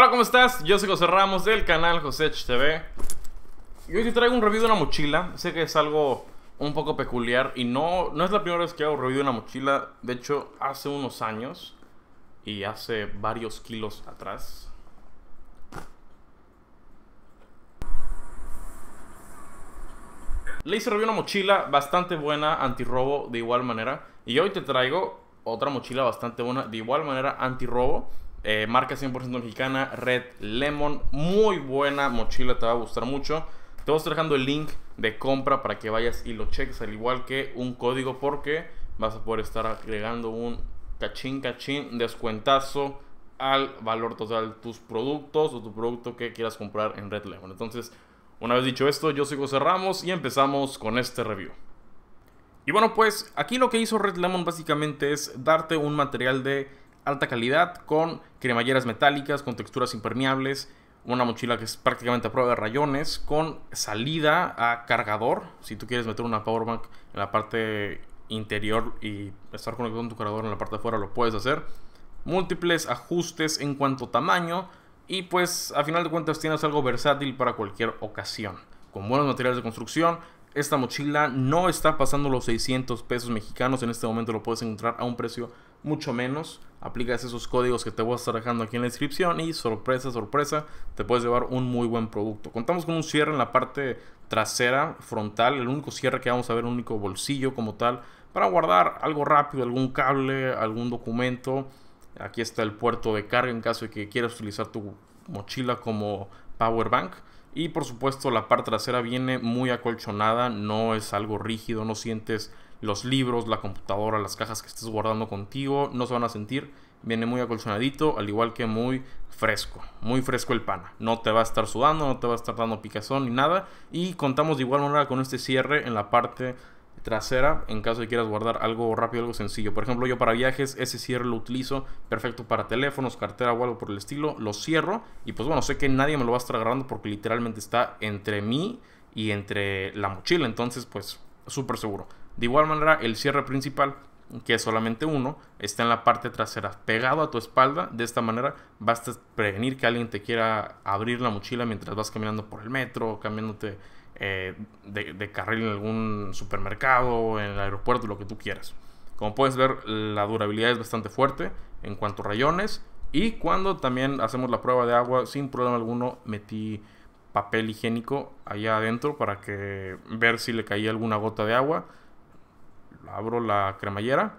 Hola, ¿cómo estás? Yo soy José Ramos del canal José TV. Y hoy te traigo un review de una mochila. Sé que es algo un poco peculiar y no, no es la primera vez que hago review de una mochila. De hecho, hace unos años y hace varios kilos atrás. Le hice review una mochila bastante buena, antirrobo de igual manera. Y hoy te traigo otra mochila bastante buena, de igual manera, antirrobo. Eh, marca 100% mexicana, Red Lemon. Muy buena mochila, te va a gustar mucho. Te voy a estar dejando el link de compra para que vayas y lo cheques, al igual que un código, porque vas a poder estar agregando un cachín, cachín, descuentazo al valor total de tus productos o tu producto que quieras comprar en Red Lemon. Entonces, una vez dicho esto, yo sigo cerramos y empezamos con este review. Y bueno, pues aquí lo que hizo Red Lemon básicamente es darte un material de alta calidad con cremalleras metálicas, con texturas impermeables, una mochila que es prácticamente a prueba de rayones, con salida a cargador, si tú quieres meter una powerbank en la parte interior y estar conectado con tu cargador en la parte de afuera lo puedes hacer. Múltiples ajustes en cuanto a tamaño y pues a final de cuentas tienes algo versátil para cualquier ocasión. Con buenos materiales de construcción, esta mochila no está pasando los 600 pesos mexicanos. En este momento lo puedes encontrar a un precio mucho menos. Aplicas esos códigos que te voy a estar dejando aquí en la descripción y sorpresa, sorpresa, te puedes llevar un muy buen producto. Contamos con un cierre en la parte trasera, frontal, el único cierre que vamos a ver, un único bolsillo como tal, para guardar algo rápido, algún cable, algún documento. Aquí está el puerto de carga en caso de que quieras utilizar tu mochila como power bank. Y por supuesto la parte trasera viene muy acolchonada, no es algo rígido, no sientes los libros, la computadora, las cajas que estés guardando contigo, no se van a sentir. Viene muy acolchonadito, al igual que muy fresco, muy fresco el pana. No te va a estar sudando, no te va a estar dando picazón ni nada. Y contamos de igual manera con este cierre en la parte trasera en caso de quieras guardar algo rápido, algo sencillo. Por ejemplo, yo para viajes ese cierre lo utilizo perfecto para teléfonos, cartera o algo por el estilo. Lo cierro y pues bueno, sé que nadie me lo va a estar agarrando porque literalmente está entre mí y entre la mochila. Entonces pues súper seguro. De igual manera, el cierre principal que es solamente uno, está en la parte trasera, pegado a tu espalda. De esta manera vas a prevenir que alguien te quiera abrir la mochila mientras vas caminando por el metro, cambiándote eh, de, carril en algún supermercado, en el aeropuerto, lo que tú quieras. Como puedes ver, la durabilidad es bastante fuerte en cuanto a rayones. Y cuando también hacemos la prueba de agua, sin problema alguno, metí papel higiénico allá adentro para que ver si le caía alguna gota de agua abro la cremallera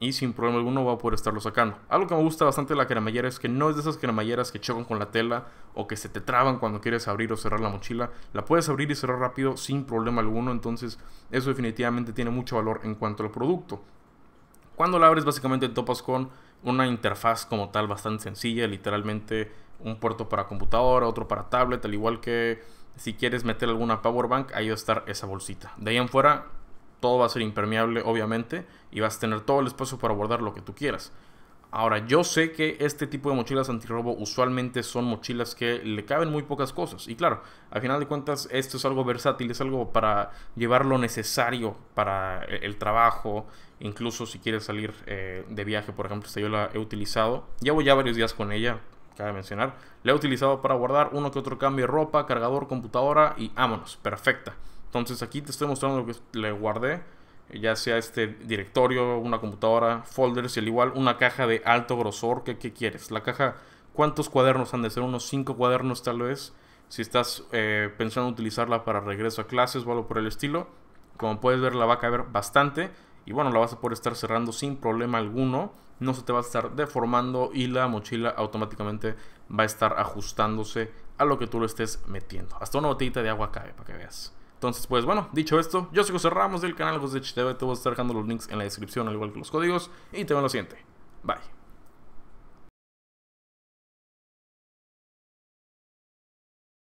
y sin problema alguno va a poder estarlo sacando. Algo que me gusta bastante de la cremallera es que no es de esas cremalleras que chocan con la tela o que se te traban cuando quieres abrir o cerrar la mochila. La puedes abrir y cerrar rápido sin problema alguno, entonces eso definitivamente tiene mucho valor en cuanto al producto. Cuando la abres básicamente topas con una interfaz como tal bastante sencilla, literalmente un puerto para computadora, otro para tablet, al igual que si quieres meter alguna power bank, ahí va a estar esa bolsita. De ahí en fuera todo va a ser impermeable, obviamente, y vas a tener todo el espacio para guardar lo que tú quieras. Ahora, yo sé que este tipo de mochilas antirrobo usualmente son mochilas que le caben muy pocas cosas. Y claro, al final de cuentas, esto es algo versátil, es algo para llevar lo necesario para eh, el trabajo. Incluso si quieres salir eh, de viaje, por ejemplo, esta yo la he utilizado. Llevo ya varios días con ella, cabe mencionar. La he utilizado para guardar uno que otro cambio de ropa, cargador, computadora y vámonos, perfecta. Entonces aquí te estoy mostrando lo que le guardé, ya sea este directorio, una computadora, folders y al igual una caja de alto grosor. que quieres? La caja, ¿cuántos cuadernos han de ser? Unos 5 cuadernos tal vez. Si estás eh, pensando utilizarla para regreso a clases o algo por el estilo, como puedes ver la va a caber bastante y bueno, la vas a poder estar cerrando sin problema alguno. No se te va a estar deformando y la mochila automáticamente va a estar ajustándose a lo que tú lo estés metiendo. Hasta una botellita de agua cabe para que veas. Entonces, pues bueno, dicho esto, yo soy José Ramos del canal José HTV. Te voy a estar dejando los links en la descripción, al igual que los códigos. Y te veo en lo siguiente. Bye.